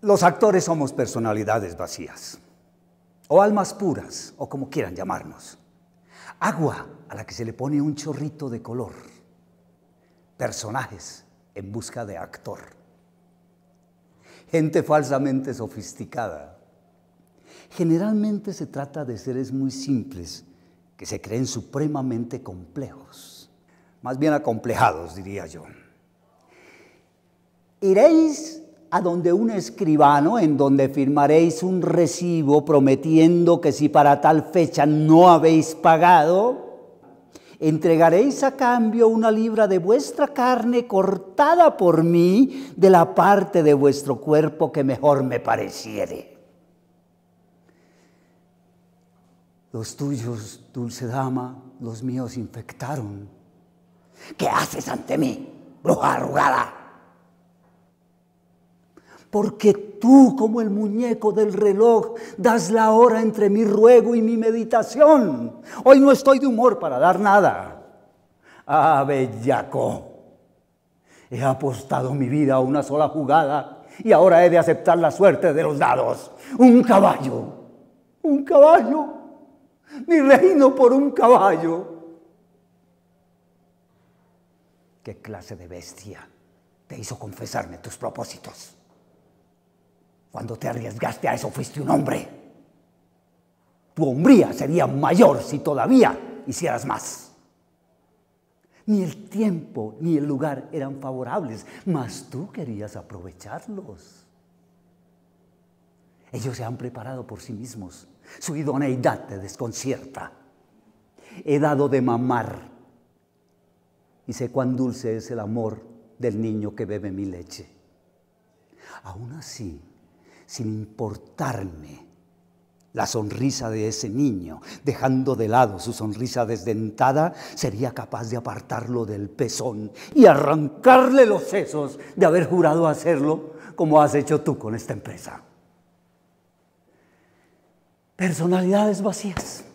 Los actores somos personalidades vacías, o almas puras, o como quieran llamarnos. Agua a la que se le pone un chorrito de color. Personajes en busca de actor. Gente falsamente sofisticada. Generalmente se trata de seres muy simples que se creen supremamente complejos. Más bien acomplejados, diría yo. Iréis a donde un escribano, en donde firmaréis un recibo prometiendo que si para tal fecha no habéis pagado, entregaréis a cambio una libra de vuestra carne cortada por mí de la parte de vuestro cuerpo que mejor me pareciere. Los tuyos, dulce dama, los míos infectaron. ¿Qué haces ante mí, bruja arrugada? porque tú como el muñeco del reloj das la hora entre mi ruego y mi meditación. Hoy no estoy de humor para dar nada. Ah, bellaco, he apostado mi vida a una sola jugada y ahora he de aceptar la suerte de los dados. Un caballo, un caballo, mi reino por un caballo. ¿Qué clase de bestia te hizo confesarme tus propósitos? Cuando te arriesgaste a eso fuiste un hombre. Tu hombría sería mayor si todavía hicieras más. Ni el tiempo ni el lugar eran favorables, mas tú querías aprovecharlos. Ellos se han preparado por sí mismos. Su idoneidad te desconcierta. He dado de mamar y sé cuán dulce es el amor del niño que bebe mi leche. Aún así, sin importarme la sonrisa de ese niño, dejando de lado su sonrisa desdentada, sería capaz de apartarlo del pezón y arrancarle los sesos de haber jurado hacerlo como has hecho tú con esta empresa. Personalidades vacías.